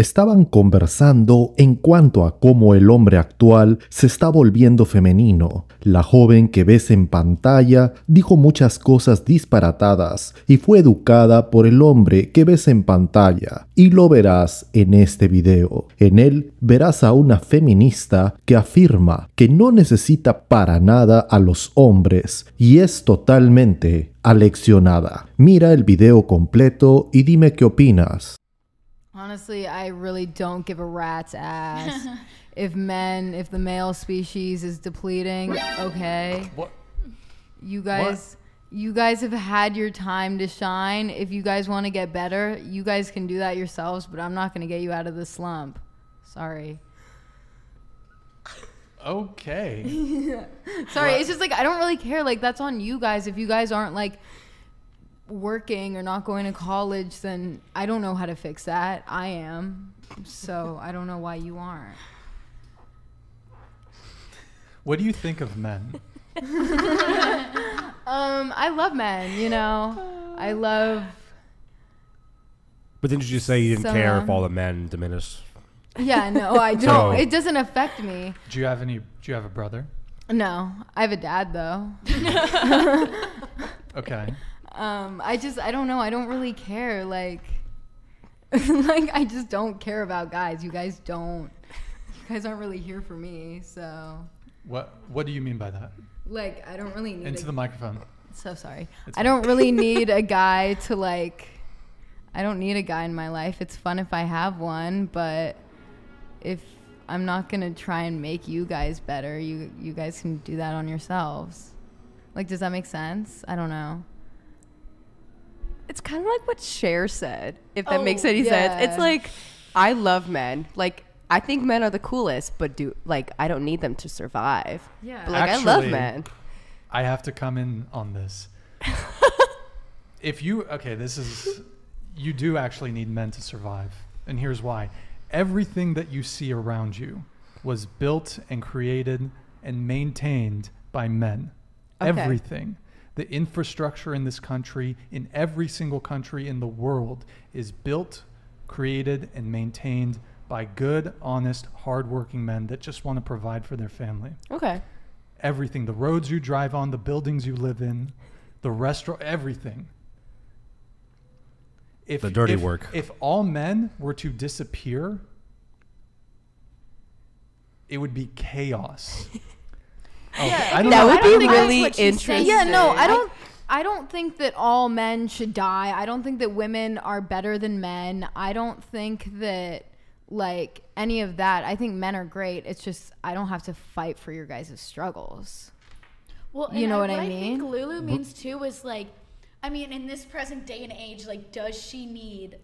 Estaban conversando en cuanto a cómo el hombre actual se está volviendo femenino. La joven que ves en pantalla dijo muchas cosas disparatadas y fue educada por el hombre que ves en pantalla y lo verás en este video. En él verás a una feminista que afirma que no necesita para nada a los hombres y es totalmente aleccionada. Mira el video completo y dime qué opinas. Honestly, I really don't give a rat's ass. if men, if the male species is depleting, okay. What? You guys. What? You guys have had your time to shine. If you guys want to get better, you guys can do that yourselves, but I'm not going to get you out of the slump. Sorry. Okay. Sorry, what? it's just like I don't really care. Like that's on you guys if you guys aren't like working or not going to college, then I don't know how to fix that. I am. So I don't know why you aren't. What do you think of men? um, I love men, you know. I love But didn't you just say you didn't care if all the men diminish. Yeah, no, I don't. So- It doesn't affect me. Do you have any? Do you have a brother? No. I have a dad though. Okay. Um, I just I don't know. I don't really care. Like, like I just don't care about guys. You guys don't. You guys aren't really here for me. So. What What do you mean by that? Like I don't really need into a, the microphone. So sorry. It's I don't really need a guy to like. I don't need a guy in my life. It's fun if I have one, but if I'm not gonna try and make you guys better, you you guys can do that on yourselves. Like, does that make sense? I don't know. It's kind of like what Cher said, if that oh, makes any yeah. sense. It's like, I love men. Like, I think men are the coolest, but do like I don't need them to survive. Yeah, but, like Actually, I love men. I have to come in on this. if you okay, this is you do actually need men to survive. And here's why. Everything that you see around you was built and created and maintained by men. Okay. Everything. The infrastructure in this country, in every single country in the world, is built, created, and maintained by good, honest, hardworking men that just want to provide for their family. Okay. Everything the roads you drive on, the buildings you live in, the restaurant, everything. If, the dirty if, work. If all men were to disappear, it would be chaos. yeah, that would be really interesting. Yeah, no, I don't. I don't think that all men should die. I don't think that women are better than men. I don't think that like any of that. I think men are great. It's just I don't have to fight for your guys' struggles. Well, you know I, what, I, I think Lulu means too is like, I mean, in this present day and age, like, does she need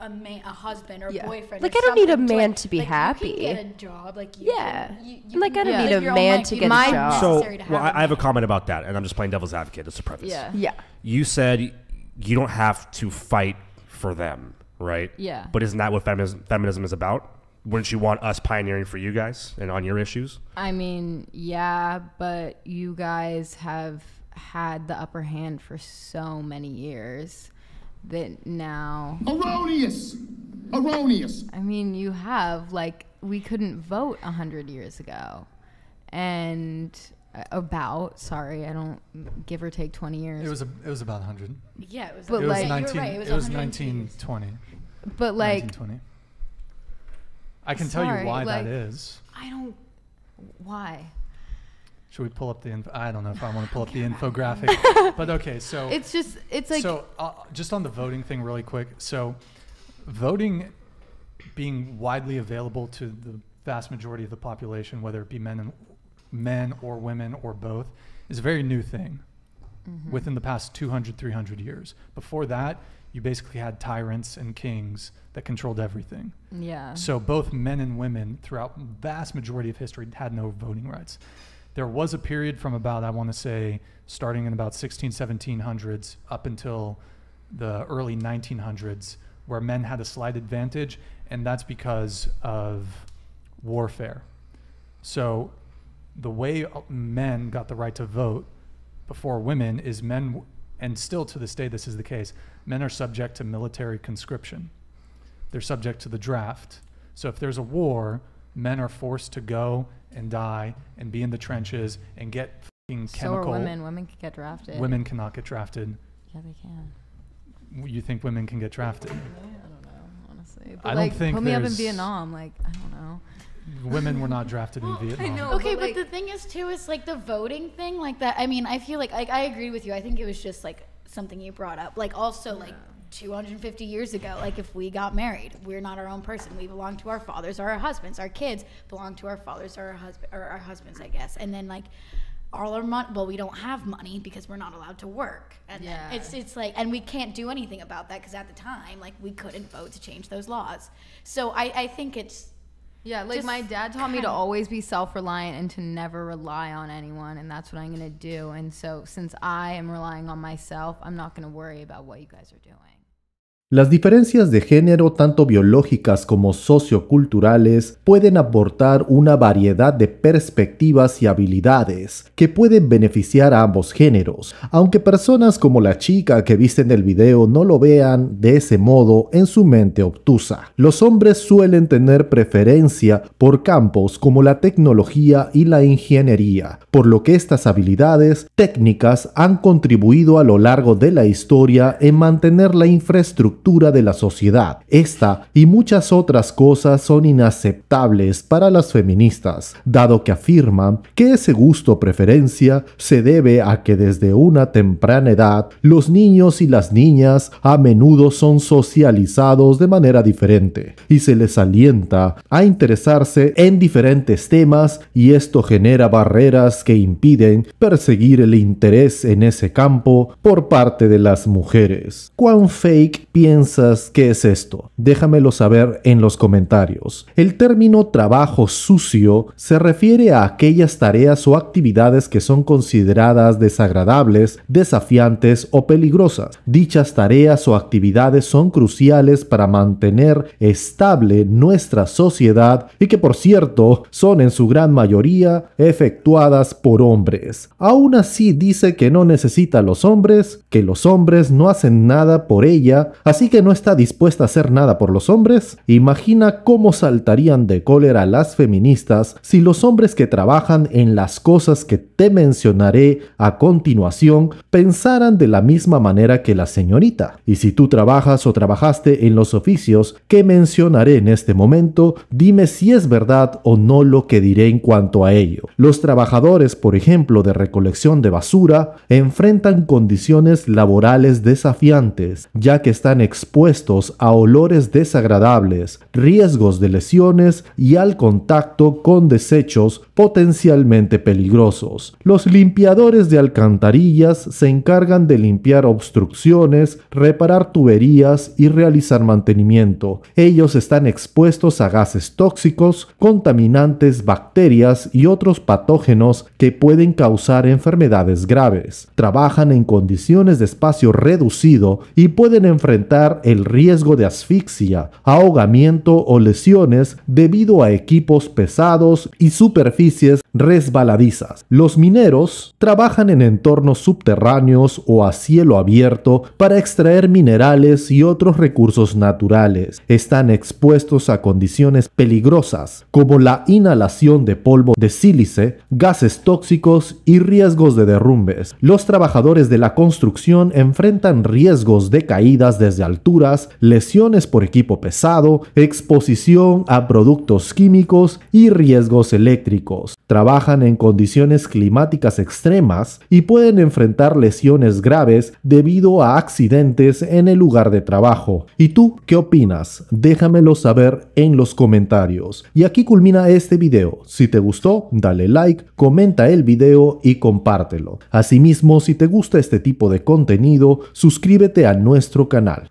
a man, a husband or yeah. boyfriend. Like I don't need a man to, be like, happy. get a job, like you yeah. Can, you, you like I don't yeah. need a man to get a job. So, well, I, I have a comment about that, and I'm just playing devil's advocate It's a preface. Yeah, yeah. You said you don't have to fight for them, right? Yeah. But isn't that what feminism feminism is about? Wouldn't you want us pioneering for you guys and on your issues? I mean, yeah, but you guys have had the upper hand for so many years that now. Erroneous! Erroneous! I mean, you have, like, we couldn't vote 100 years ago. And uh, about sorry i don't give or take 20 years it was a, it was about 100 yeah it was but it like, was 19 right, it was, it was 1920 but like 1920 i can sorry, tell you why like, that is i don't why should we pull up the I don't know if I want to pull up the infographic, but okay. So it's just it's like so uh, just on the voting thing really quick. So voting being widely available to the vast majority of the population, whether it be men and men or women or both, is a very new thing mm-hmm. within the past 200, 300 years. Before that, you basically had tyrants and kings that controlled everything. Yeah. So both men and women throughout vast majority of history had no voting rights there was a period from about I want to say starting in about 16 1700s up until the early 1900s where men had a slight advantage and that's because of warfare. So the way uh, men got the right to vote before women is men and still to this day this is the case men are subject to military conscription. They're subject to the draft. So if there's a war, men are forced to go and die and be in the trenches and get fucking So are chemical. women. Women can get drafted. Women cannot get drafted. Yeah, they can. You think women can get drafted? I don't know, honestly. But I don't think put me up in Vietnam. Like, I don't know. Women were not drafted in Vietnam. know. Okay, but, the thing is too is like the voting thing, like that. I mean, I feel like like I agree with you. I think it was just like something you brought up. Like also like 250 years ago like if we got married we're not our own person we belong to our fathers or our husbands our kids belong to our fathers or our husband or our husbands i guess and then like all our money well we don't have money because we're not allowed to work and yeah. it's it's like and we can't do anything about that because at the time like we couldn't vote to change those laws so i i think it's yeah, like my dad taught me to always be self reliant and to never rely on anyone, and that's what I'm gonna do. And so, since I am relying on myself, I'm not gonna worry about what you guys are doing. Las diferencias de género, tanto biológicas como socioculturales, pueden aportar una variedad de perspectivas y habilidades que pueden beneficiar a ambos géneros, aunque personas como la chica que viste en el video no lo vean de ese modo en su mente obtusa. Los hombres suelen tener preferencia por campos como la tecnología y la ingeniería, por lo que estas habilidades técnicas han contribuido a lo largo de la historia en mantener la infraestructura de la sociedad. Esta y muchas otras cosas son inaceptables para las feministas, dado que afirman que ese gusto preferencia se debe a que desde una temprana edad los niños y las niñas a menudo son socializados de manera diferente y se les alienta a interesarse en diferentes temas y esto genera barreras que impiden perseguir el interés en ese campo por parte de las mujeres. ¿Cuán fake piensa piensas qué es esto? Déjamelo saber en los comentarios. El término trabajo sucio se refiere a aquellas tareas o actividades que son consideradas desagradables, desafiantes o peligrosas. Dichas tareas o actividades son cruciales para mantener estable nuestra sociedad y que por cierto son en su gran mayoría efectuadas por hombres. Aún así dice que no necesita los hombres, que los hombres no hacen nada por ella, que no está dispuesta a hacer nada por los hombres, imagina cómo saltarían de cólera las feministas si los hombres que trabajan en las cosas que te mencionaré a continuación pensaran de la misma manera que la señorita. Y si tú trabajas o trabajaste en los oficios que mencionaré en este momento, dime si es verdad o no lo que diré en cuanto a ello. Los trabajadores, por ejemplo, de recolección de basura, enfrentan condiciones laborales desafiantes, ya que están expuestos a olores desagradables, riesgos de lesiones y al contacto con desechos potencialmente peligrosos. Los limpiadores de alcantarillas se encargan de limpiar obstrucciones, reparar tuberías y realizar mantenimiento. Ellos están expuestos a gases tóxicos, contaminantes, bacterias y otros patógenos que pueden causar enfermedades graves. Trabajan en condiciones de espacio reducido y pueden enfrentar el riesgo de asfixia, ahogamiento o lesiones debido a equipos pesados y superficies resbaladizas. Los mineros trabajan en entornos subterráneos o a cielo abierto para extraer minerales y otros recursos naturales. Están expuestos a condiciones peligrosas como la inhalación de polvo de sílice, gases tóxicos y riesgos de derrumbes. Los trabajadores de la construcción enfrentan riesgos de caídas desde alturas, lesiones por equipo pesado, exposición a productos químicos y riesgos eléctricos. Trabajan en condiciones climáticas extremas y pueden enfrentar lesiones graves debido a accidentes en el lugar de trabajo. ¿Y tú qué opinas? Déjamelo saber en los comentarios. Y aquí culmina este video. Si te gustó, dale like, comenta el video y compártelo. Asimismo, si te gusta este tipo de contenido, suscríbete a nuestro canal.